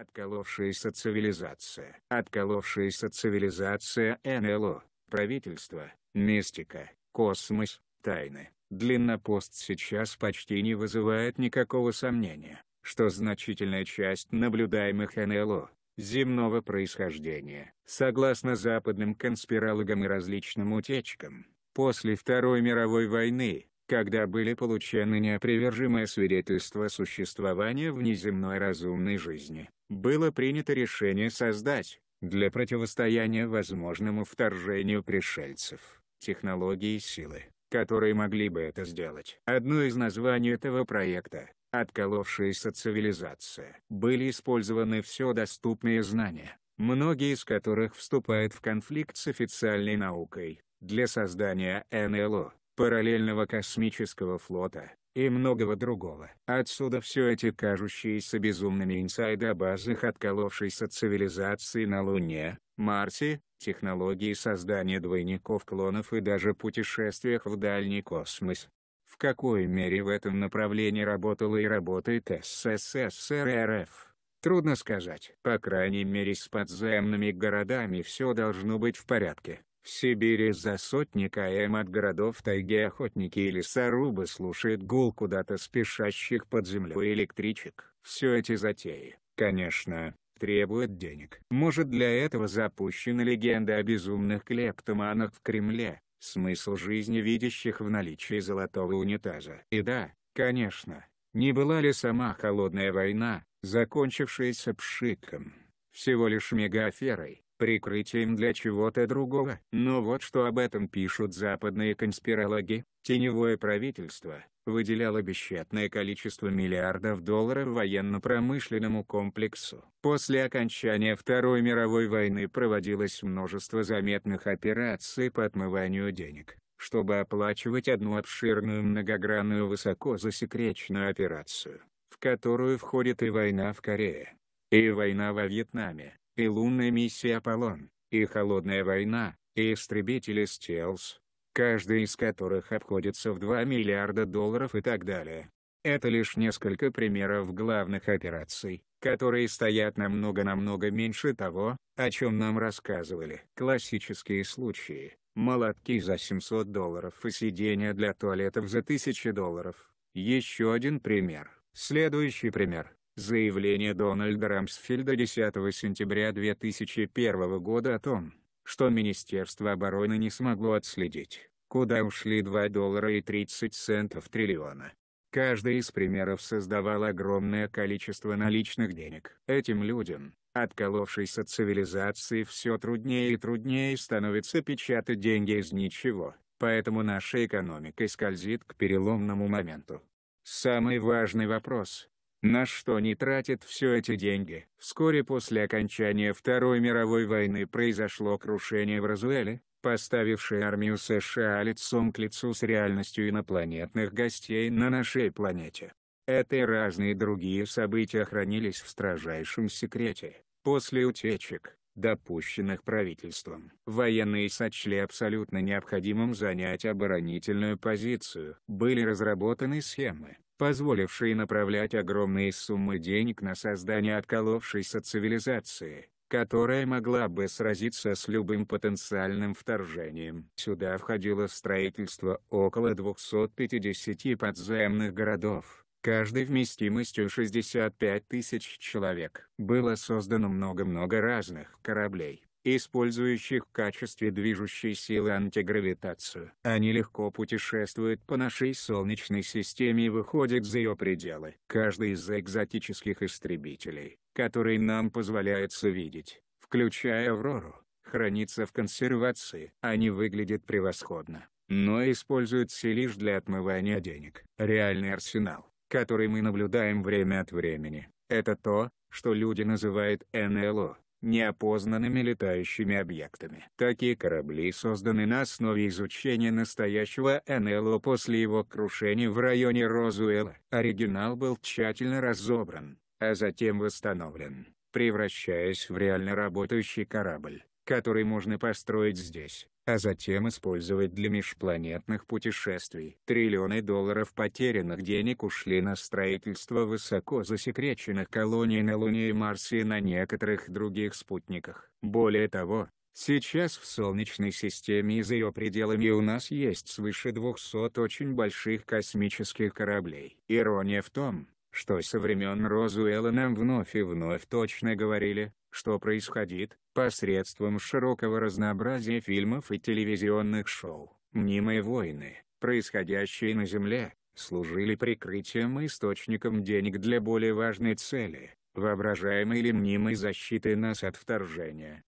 Отколовшаяся цивилизация. Отколовшаяся цивилизация НЛО. Правительство, мистика, космос, тайны. Длина пост сейчас почти не вызывает никакого сомнения, что значительная часть наблюдаемых НЛО земного происхождения. Согласно западным конспирологам и различным утечкам, после Второй мировой войны, когда были получены неопривержимые свидетельства существования внеземной разумной жизни, было принято решение создать, для противостояния возможному вторжению пришельцев, технологии и силы, которые могли бы это сделать. Одно из названий этого проекта – «Отколовшаяся цивилизация». Были использованы все доступные знания, многие из которых вступают в конфликт с официальной наукой, для создания НЛО параллельного космического флота, и многого другого. Отсюда все эти кажущиеся безумными инсайды о базах отколовшейся цивилизации на Луне, Марсе, технологии создания двойников клонов и даже путешествиях в дальний космос. В какой мере в этом направлении работала и работает СССР РФ? Трудно сказать. По крайней мере с подземными городами все должно быть в порядке. В Сибири за сотни км от городов тайги охотники и лесорубы слушают гул куда-то спешащих под землю электричек. Все эти затеи, конечно, требуют денег. Может для этого запущена легенда о безумных клептоманах в Кремле, смысл жизни видящих в наличии золотого унитаза. И да, конечно, не была ли сама холодная война, закончившаяся пшиком, всего лишь мегаферой, прикрытием для чего-то другого. Но вот что об этом пишут западные конспирологи. Теневое правительство выделяло бесчетное количество миллиардов долларов военно-промышленному комплексу. После окончания Второй мировой войны проводилось множество заметных операций по отмыванию денег чтобы оплачивать одну обширную многогранную высоко засекреченную операцию, в которую входит и война в Корее, и война во Вьетнаме, и лунная миссия «Аполлон», и «Холодная война», и «Истребители Стелс», каждый из которых обходится в 2 миллиарда долларов и так далее. Это лишь несколько примеров главных операций, которые стоят намного-намного меньше того, о чем нам рассказывали. Классические случаи – молотки за 700 долларов и сиденья для туалетов за 1000 долларов. Еще один пример. Следующий пример. Заявление Дональда Рамсфельда 10 сентября 2001 года о том, что Министерство обороны не смогло отследить, куда ушли 2 доллара и 30 центов триллиона. Каждый из примеров создавал огромное количество наличных денег. Этим людям, отколовшись от цивилизации все труднее и труднее становится печатать деньги из ничего, поэтому наша экономика скользит к переломному моменту. Самый важный вопрос, на что они тратят все эти деньги. Вскоре после окончания Второй мировой войны произошло крушение в Розуэле, поставившее армию США лицом к лицу с реальностью инопланетных гостей на нашей планете. Это и разные другие события хранились в строжайшем секрете. После утечек, допущенных правительством. Военные сочли абсолютно необходимым занять оборонительную позицию. Были разработаны схемы, позволившие направлять огромные суммы денег на создание отколовшейся цивилизации, которая могла бы сразиться с любым потенциальным вторжением. Сюда входило строительство около 250 подземных городов, каждый вместимостью 65 тысяч человек. Было создано много-много разных кораблей, использующих в качестве движущей силы антигравитацию. Они легко путешествуют по нашей Солнечной системе и выходят за ее пределы. Каждый из экзотических истребителей, который нам позволяется видеть, включая Аврору, хранится в консервации. Они выглядят превосходно, но используются лишь для отмывания денег. Реальный арсенал, который мы наблюдаем время от времени, это то, что люди называют НЛО неопознанными летающими объектами. Такие корабли созданы на основе изучения настоящего НЛО после его крушения в районе Розуэлла. Оригинал был тщательно разобран, а затем восстановлен, превращаясь в реально работающий корабль который можно построить здесь, а затем использовать для межпланетных путешествий. Триллионы долларов потерянных денег ушли на строительство высоко засекреченных колоний на Луне и Марсе и на некоторых других спутниках. Более того, Сейчас в Солнечной системе и за ее пределами у нас есть свыше 200 очень больших космических кораблей. Ирония в том, что со времен Розуэлла нам вновь и вновь точно говорили, что происходит, посредством широкого разнообразия фильмов и телевизионных шоу, мнимые войны, происходящие на Земле, служили прикрытием и источником денег для более важной цели, воображаемой или мнимой защиты нас от вторжения.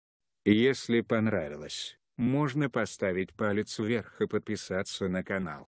Если понравилось, можно поставить палец вверх и подписаться на канал.